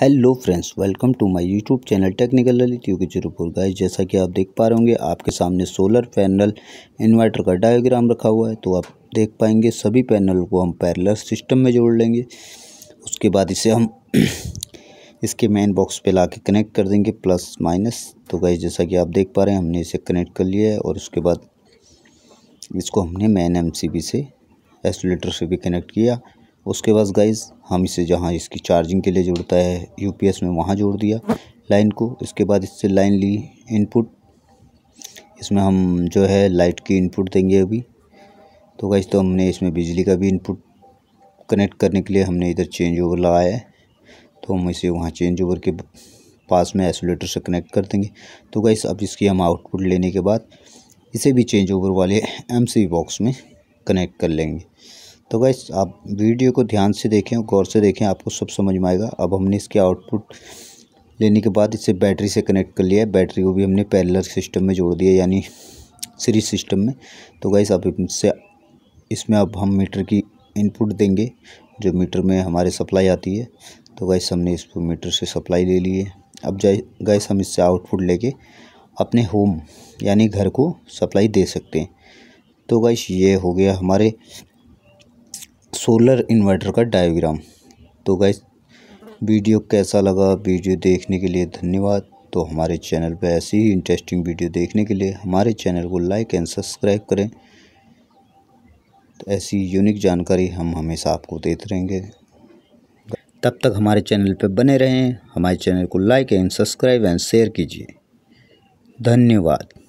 hello friends welcome to my YouTube channel technical Lalit Yogi चिरुपुर guys जैसा कि आप देख पा रहे होंगे आपके सामने सोलर पैनल इन्वर्टर का डायग्राम रखा हुआ है तो आप देख पाएंगे सभी पैनल को हम पैरलर सिस्टम में जोड़ लेंगे उसके बाद इसे हम इसके मेन बॉक्स पे ला कनेक्ट कर देंगे प्लस माइनस तो गाइस जैसा कि आप देख पा रहे हैं हमने इसे कनेक्ट कर लिया है और उसके बाद इसको हमने मेन एम से एसोलेटर से भी कनेक्ट किया उसके बाद गाइज़ हम इसे जहाँ इसकी चार्जिंग के लिए जोड़ता है यूपीएस में वहाँ जोड़ दिया लाइन को इसके बाद इससे लाइन ली इनपुट इसमें हम जो है लाइट की इनपुट देंगे अभी तो गाइज तो हमने इसमें बिजली का भी इनपुट कनेक्ट करने के लिए हमने इधर चेंज ओवर लगाया है तो हम इसे वहाँ चेंज ओवर के पास में आइसोलेटर से कनेक्ट कर देंगे तो गाइस अब इसकी हम आउटपुट लेने के बाद इसे भी चेंज ओवर वाले एम बॉक्स में कनेक्ट कर लेंगे तो गैस आप वीडियो को ध्यान से देखें गौर से देखें आपको सब समझ में आएगा अब हमने इसके आउटपुट लेने के बाद इसे बैटरी से कनेक्ट कर लिया है बैटरी को भी हमने पैरेलल सिस्टम में जोड़ दिया यानी सीरीज सिस्टम में तो गैस आप इससे इसमें अब हम मीटर की इनपुट देंगे जो मीटर में हमारे सप्लाई आती है तो गैस हमने इसको मीटर से सप्लाई ले ली है अब गैस हम इससे आउटपुट लेके अपने होम यानी घर को सप्लाई दे सकते हैं तो गैस ये हो गया हमारे सोलर इन्वर्टर का डायग्राम तो गाइस वीडियो कैसा लगा वीडियो देखने के लिए धन्यवाद तो हमारे चैनल पर ऐसी ही इंटरेस्टिंग वीडियो देखने के लिए हमारे चैनल को लाइक एंड सब्सक्राइब करें तो ऐसी यूनिक जानकारी हम हमेशा आपको देते रहेंगे तब तक हमारे चैनल पर बने रहें हमारे चैनल को like and subscribe and share कीजिए धन्यवाद